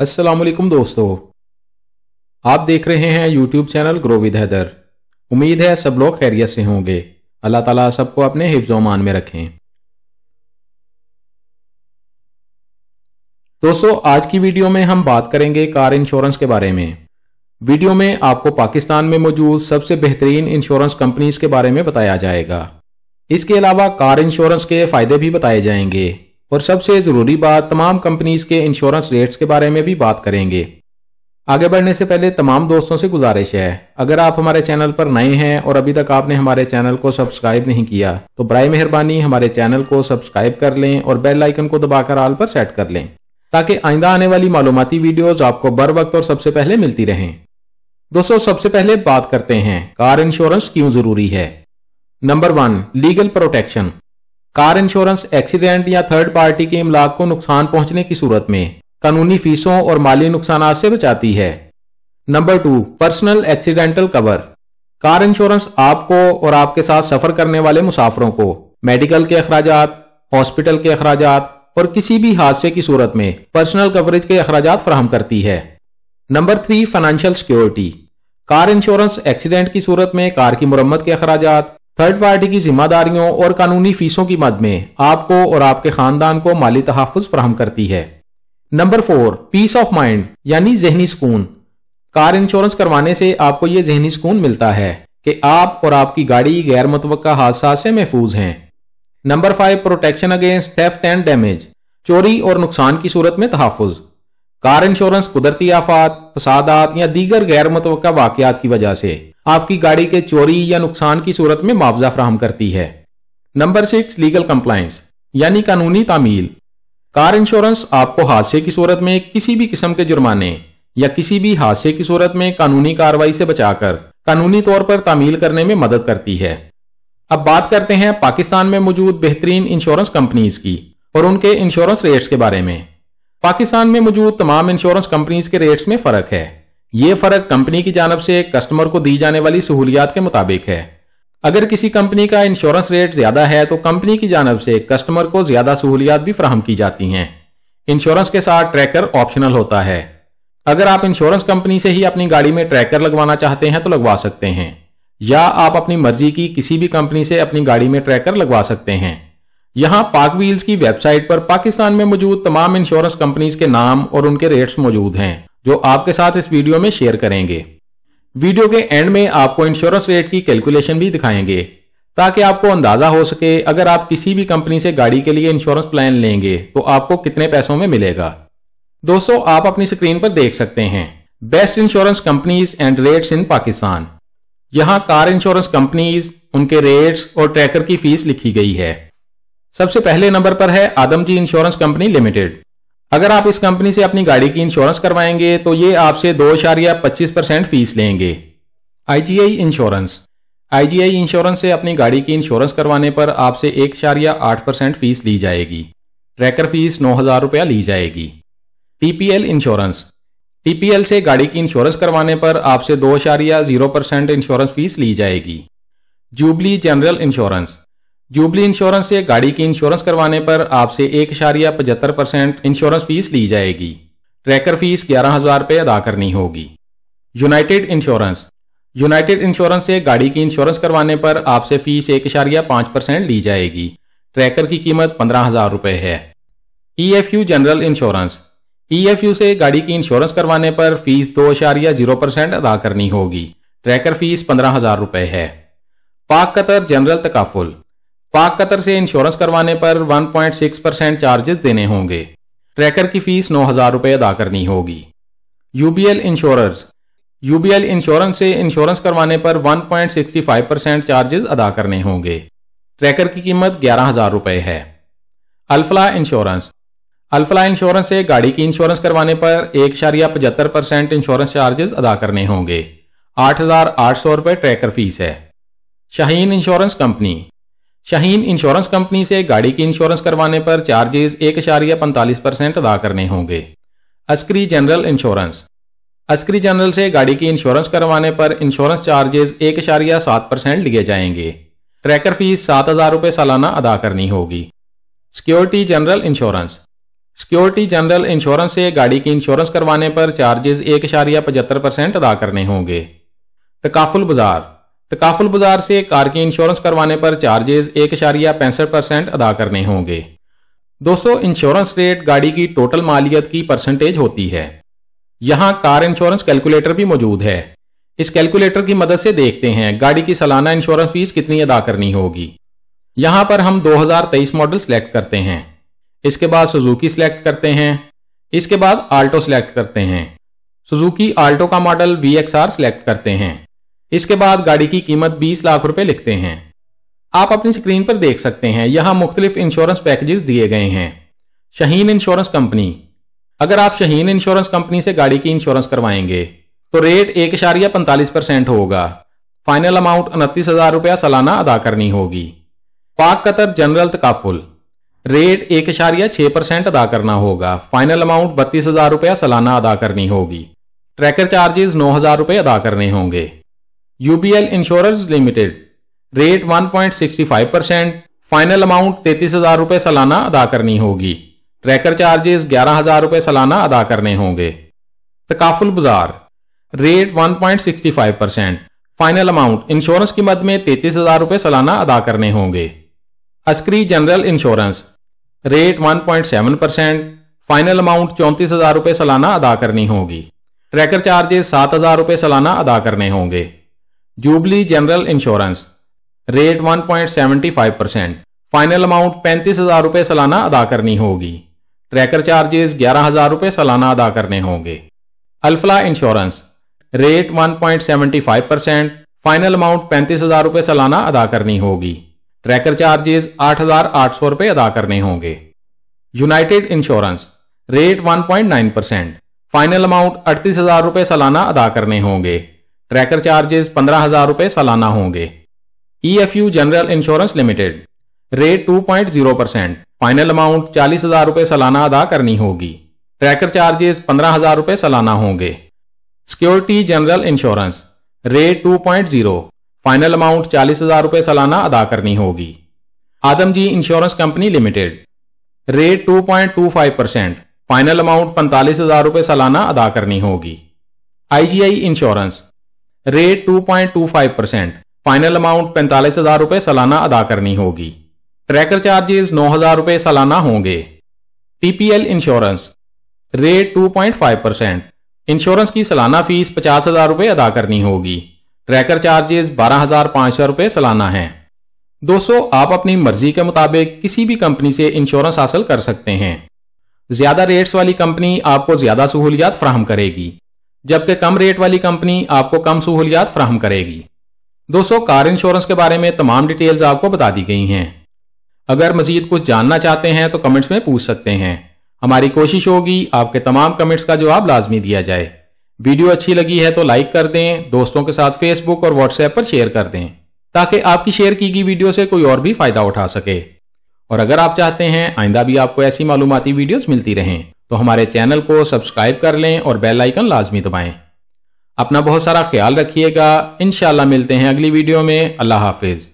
असलम दोस्तों आप देख रहे हैं YouTube channel grow with Haider उम्मीद है सब लोग खैरियत से होंगे अल्लाह ताला सबको अपने हिफ्जोमान में रखें दोस्तों आज की वीडियो में हम बात करेंगे कार इंश्योरेंस के बारे में वीडियो में आपको पाकिस्तान में मौजूद सबसे बेहतरीन इंश्योरेंस कंपनीज के बारे में बताया जाएगा इसके अलावा कार इंश्योरेंस के फायदे भी बताए जाएंगे और सबसे जरूरी बात तमाम कंपनीज के इंश्योरेंस रेट्स के बारे में भी बात करेंगे आगे बढ़ने से पहले तमाम दोस्तों से गुजारिश है अगर आप हमारे चैनल पर नए हैं और अभी तक आपने हमारे चैनल को सब्सक्राइब नहीं किया तो बर मेहरबानी हमारे चैनल को सब्सक्राइब कर लें और बेल आइकन को दबाकर आल पर सेट कर लें ताकि आइंदा आने वाली मालूमती वीडियोज आपको बर वक्त और सबसे पहले मिलती रहे दोस्तों सबसे पहले बात करते हैं कार इंश्योरेंस क्यों जरूरी है number one legal protection car insurance accident या थर्ड पार्टी के इमलाक को नुकसान पहुंचने की सूरत में कानूनी फीसों और माली नुकसान से बचाती है number two personal accidental cover car insurance आपको और आपके साथ सफर करने वाले मुसाफरों को मेडिकल के अखराज हॉस्पिटल के अखराज और किसी भी हादसे की सूरत में पर्सनल कवरेज के अखराज फ्राहम करती है number three financial security car insurance accident की सूरत में कार की मुरम्मत के अखराज थर्ड पार्टी की जिम्मेदारियों और कानूनी फीसों की मद में आपको और आपके खानदान को माली तहफ़ फ्राहम करती है number four peace of mind यानी जहनी सुकून कार इंश्योरेंस करवाने से आपको ये जहनी सुकून मिलता है कि आप और आपकी गाड़ी गैर मुतव हादसा से महफूज हैं number five protection against theft and damage चोरी और नुकसान की सूरत में तहफ़ कार इंश्योरेंस कुदरती आफात फसादात या दीगर गैर मुतव वाकत की वजह से आपकी गाड़ी के चोरी या नुकसान की सूरत में मुआवजा फ्राहम करती है नंबर सिक्स लीगल कंप्लायंस यानी कानूनी तामील कार इंश्योरेंस आपको हादसे की सूरत में किसी भी किस्म के जुर्माने या किसी भी हादसे की सूरत में कानूनी कार्रवाई से बचाकर कानूनी तौर पर तामील करने में मदद करती है अब बात करते हैं पाकिस्तान में मौजूद बेहतरीन इंश्योरेंस कंपनीज की और उनके इंश्योरेंस रेट्स के बारे में पाकिस्तान में मौजूद तमाम इंश्योरेंस कंपनीज के रेट्स में फर्क है ये फर्क कंपनी की जानब से कस्टमर को दी जाने वाली सहूलियात के मुताबिक है अगर किसी कंपनी का इंश्योरेंस रेट ज्यादा है तो कंपनी की जानब से कस्टमर को ज्यादा सहूलियात भी फ्राहम की जाती हैं इंश्योरेंस के साथ ट्रैकर ऑप्शनल होता है अगर आप इंश्योरेंस कंपनी से ही अपनी गाड़ी में ट्रैकर लगवाना चाहते हैं तो लगवा सकते हैं या आप अपनी मर्जी की किसी भी कंपनी से अपनी गाड़ी में ट्रैकर लगवा सकते हैं यहाँ पाक व्हील्स की वेबसाइट पर पाकिस्तान में मौजूद तमाम इंश्योरेंस कंपनीज के नाम और उनके रेट्स मौजूद हैं जो आपके साथ इस वीडियो में शेयर करेंगे वीडियो के एंड में आपको इंश्योरेंस रेट की कैलकुलेशन भी दिखाएंगे ताकि आपको अंदाजा हो सके अगर आप किसी भी कंपनी से गाड़ी के लिए इंश्योरेंस प्लान लेंगे तो आपको कितने पैसों में मिलेगा दोस्तों आप अपनी स्क्रीन पर देख सकते हैं best insurance companies and rates in Pakistan यहाँ कार इंश्योरेंस कंपनीज उनके रेट्स और ट्रैकर की फीस लिखी गई है सबसे पहले नंबर पर है आदमजी इंश्योरेंस कंपनी लिमिटेड अगर आप इस कंपनी से अपनी गाड़ी की इंश्योरेंस करवाएंगे तो ये आपसे दो इशारिया पच्चीस परसेंट फीस लेंगे आईजीआई इंश्योरेंस आईजीआई इंश्योरेंस से अपनी गाड़ी की इंश्योरेंस करवाने पर आपसे एक इशारिया आठ परसेंट फीस ली जाएगी ट्रैकर फीस नौ हजार रुपया ली जाएगी टीपीएल इंश्योरेंस टीपीएल से गाड़ी की इंश्योरेंस करवाने पर आपसे दो इशारिया जीरो परसेंट इंश्योरेंस फीस ली जाएगी Jubilee general insurance Jubilee insurance से गाड़ी की इंश्योरेंस करवाने पर आपसे एक इशारिया पचहत्तर परसेंट इंश्योरेंस फीस ली जाएगी ट्रैकर फीस ग्यारह हजार रुपये अदा करनी होगी यूनाइटेड इंश्योरेंस यूनाइटेड इंश्योरेंस से गाड़ी की इंश्योरेंस करवाने पर आपसे फीस एक इशारिया पांच परसेंट ली जाएगी ट्रैकर की कीमत पंद्रह हजार रुपये है E F U general insurance E F U से गाड़ी की इंश्योरेंस करवाने पर फीस दो इशारिया जीरो परसेंट अदा करनी होगी ट्रैकर फीस पंद्रह हजार रुपये है Pak Qatar general Takaful Pak Qatar से इंश्योरेंस करवाने पर 1.6 परसेंट चार्जेस देने होंगे ट्रैकर की फीस नौ हजार रुपये अदा करनी होगी यूबीएल इंश्योरेंस यूबीएल इंश्योरेंस से इंश्योरेंस करवाने पर 1.65 परसेंट चार्जेस अदा करने होंगे ट्रैकर की कीमत ग्यारह हजार रुपये है अल्फला इंश्योरेंस अल्फला इंश्योरेंस से गाड़ी की इंश्योरेंस करवाने पर एक पचहत्तर परसेंट इंश्योरेंस चार्जेस अदा करने होंगे आठ हजार आठ सौ रुपये ट्रैकर फीस है Shaheen insurance company Shaheen insurance company से गाड़ी की इंश्योरेंस करवाने पर चार्जेस एक इशारिया पैंतालीस परसेंट अदा करने होंगे Askari general insurance Askari general से गाड़ी की इंश्योरेंस करवाने पर इंश्योरेंस चार्जेस एक इशारिया सात परसेंट लिए जाएंगे ट्रैकर फीस सात हजार रुपये सालाना अदा करनी होगी security general insurance security general insurance से गाड़ी की इंश्योरेंस करवाने पर चार्जेस एक इशारिया पचहत्तर परसेंट अदा करने होंगे तकाफुल बाजार तकाफुल तो बाजार से कार की इंश्योरेंस करवाने पर चार्जेज एक इशारिया पैंसठ परसेंट अदा करने होंगे दोस्तों इंश्योरेंस रेट गाड़ी की टोटल मालियत की परसेंटेज होती है यहाँ कार इंश्योरेंस कैलकुलेटर भी मौजूद है इस कैलकुलेटर की मदद से देखते हैं गाड़ी की सालाना इंश्योरेंस फीस कितनी अदा करनी होगी यहाँ पर हम 2023 मॉडल सेलेक्ट करते हैं इसके बाद सुजुकी सेलेक्ट करते हैं इसके बाद आल्टो सिलेक्ट करते हैं सुजुकी आल्टो का मॉडल वी सेलेक्ट करते हैं इसके बाद गाड़ी की कीमत 20 लाख रुपए लिखते हैं आप अपनी स्क्रीन पर देख सकते हैं यहां मुख्तलिफ इंश्योरेंस पैकेजेस दिए गए हैं शहीन इंश्योरेंस कंपनी अगर आप शहीन इंश्योरेंस कंपनी से गाड़ी की इंश्योरेंस करवाएंगे तो रेट एक इशारिया पैंतालीस परसेंट होगा फाइनल अमाउंट उनतीस हजार रुपया सालाना अदा करनी होगी पाक कतर जनरल तकाफुल रेट एक इशारिया छह परसेंट अदा करना होगा फाइनल अमाउंट बत्तीस हजार रुपया सालाना अदा करनी होगी ट्रैकर चार्जेस नौ हजार रुपये अदा करने होंगे UBL insurance limited rate 1.65 percent final amount तैतीस हजार रूपए सालाना अदा करनी होगी ट्रैकर चार्जेस ग्यारह हजार रूपए सालाना अदा करने होंगे Takaful Bazaar rate 1.65 percent final amount insurance की मद में तैतीस हजार रूपए सालाना अदा करने होंगे Askari general insurance rate 1.7 percent final amount चौंतीस हजार रूपए सालाना अदा करनी होगी ट्रैकर चार्जेस सात हजार रूपए सालाना अदा करने होंगे Jubilee general insurance rate 1.75 percent final amount पैंतीस हजार रुपये सालाना अदा करनी होगी ट्रैकर चार्जेस ग्यारह हजार रुपये सालाना अदा करने होंगे Alfalah insurance rate 1.75 percent final amount पैंतीस हजार रुपये सालाना अदा करनी होगी ट्रैकर चार्जेस आठ हजार आठ सौ रुपये अदा करने होंगे United insurance rate 1.9 percent final amount अड़तीस हजार रुपये सालाना अदा करने होंगे ट्रैकर चार्जेस पंद्रह हजार रुपए सालाना होंगे E F U general insurance limited rate two point zero percent final amount चालीस हजार रुपए सालाना अदा करनी होगी ट्रैकर चार्जेस पंद्रह हजार रुपए सालाना होंगे security general insurance rate two point zero final amount चालीस हजार रुपए सालाना अदा करनी होगी Adamjee insurance company limited rate two point two five percent final amount पैंतालीस हजार रुपए सालाना अदा करनी होगी IGI insurance rate 2.25 percent final amount पैंतालीस हजार रुपए सालाना अदा करनी होगी ट्रैकर चार्जेस नौ हजार रुपए सालाना होंगे PPL insurance rate 2.5 percent insurance की सालाना फीस पचास हजार रुपए अदा करनी होगी ट्रैकर चार्जेस बारह हजार पांच सौ रुपए सालाना है दोस्तों आप अपनी मर्जी के मुताबिक किसी भी कंपनी से इंश्योरेंस हासिल कर सकते हैं ज्यादा रेट्स वाली कंपनी आपको ज्यादा सहूलियात फ्राहम करेगी जबकि कम रेट वाली कंपनी आपको कम सहूलियात फ्राहम करेगी दोस्तों कार इंश्योरेंस के बारे में तमाम डिटेल्स आपको बता दी गई हैं अगर मजीद कुछ जानना चाहते हैं तो कमेंट्स में पूछ सकते हैं हमारी कोशिश होगी आपके तमाम कमेंट्स का जवाब लाजमी दिया जाए वीडियो अच्छी लगी है तो लाइक कर दें दोस्तों के साथ फेसबुक और व्हाट्सएप पर शेयर कर दें ताकि आपकी शेयर की गई वीडियो से कोई और भी फायदा उठा सके और अगर आप चाहते हैं आइंदा भी आपको ऐसी मालूमती वीडियोज मिलती रहें तो हमारे चैनल को सब्सक्राइब कर लें और बेल आइकन लाजमी दबाएं अपना बहुत सारा ख्याल रखिएगा इनशाला मिलते हैं अगली वीडियो में अल्लाह हाफिज़